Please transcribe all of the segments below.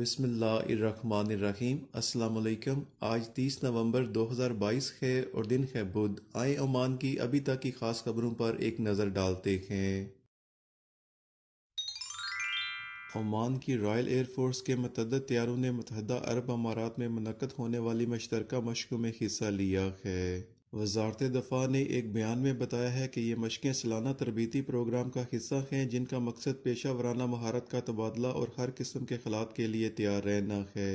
बिसमीम अस्सलाम आज 30 नवंबर 2022 है और दिन है बुध आए ओमान की अभी तक की ख़ास खबरों पर एक नज़र डालते हैं ओमान की रॉयल एयरफोर्स के मतदद तैयारों ने मतहद अरब अमारात में मनक़द होने वाली मशतरक़ा मशकों में हिस्सा लिया है वजारत दफ़ा ने एक बयान में बताया है कि ये मशक़ें सालाना तरबती प्रोग्राम का हिस्सा हैं जिनका मकसद पेशा वराना महारत का तबादला और हर किस्म के खिलात के लिए तैयार रहना है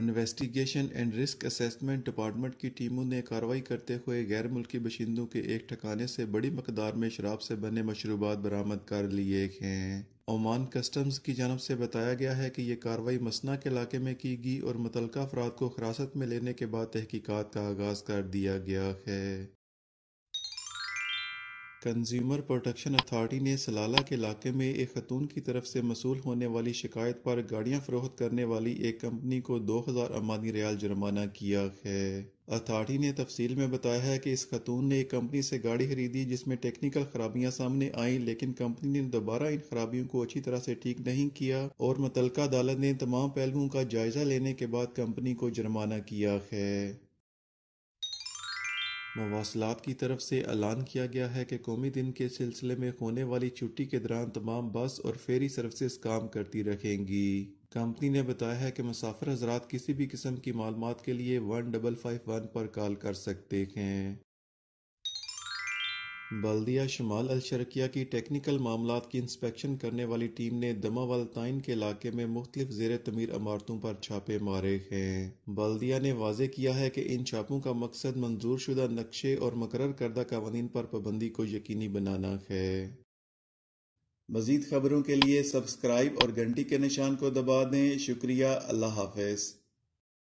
investigation and risk assessment department की टीमों ने कार्रवाई करते हुए गैर मुल्की बशिंदों के एक ठिकाने से बड़ी मकदार में शराब से बने मशरूबात बरामद कर लिए हैं ओमान कस्टम्स की जानब से बताया गया है कि ये कार्रवाई मसना के इलाके में की गई और मुतलका अफराद को हिरासत में लेने के बाद तहकीकात का आगाज कर दिया गया है कंज्यूमर प्रोटेक्शन अथॉरिटी ने सलाला के इलाके में एक खतून की तरफ से मसूल होने वाली शिकायत पर गाड़ियां फरोख्त करने वाली एक कंपनी को दो हज़ार अमानी रियाल जुर्माना किया है अथॉरिटी ने तफसील में बताया है कि इस खतून ने एक कंपनी से गाड़ी खरीदी जिसमें टेक्निकल खराबियां सामने आईं लेकिन कंपनी ने दोबारा इन खराबियों को अच्छी तरह से ठीक नहीं किया और मुतलका अदालत ने तमाम पहलुओं का जायजा लेने के बाद कंपनी को जुर्माना किया है मवासलात की तरफ से ऐलान किया गया है कि कौमी दिन के सिलसिले में होने वाली छुट्टी के दौरान तमाम बस और फेरी सर्विसेज काम करती रखेंगी कंपनी ने बताया है कि मुसाफिर हजरात किसी भी किस्म की मालूम के लिए वन डबल फाइव वन पर कॉल कर सकते हैं बल्दिया शुमाल अलशरकिया की टेक्निकल मामला की इंस्पेक्शन करने वाली टीम ने दमा वालताइन के इलाके में मुख्तलिफ जेर तमीर इमारतों पर छापे मारे हैं बल्दिया ने वाजे किया है कि इन छापों का मकसद मंजूर शुदा नक्शे और मकर करदा कवानीन पर पाबंदी को यकीनी बनाना है मजीद खबरों के लिए सब्सक्राइब और घंटी के निशान को दबा दें शुक्रिया अल्लाह हाफिज़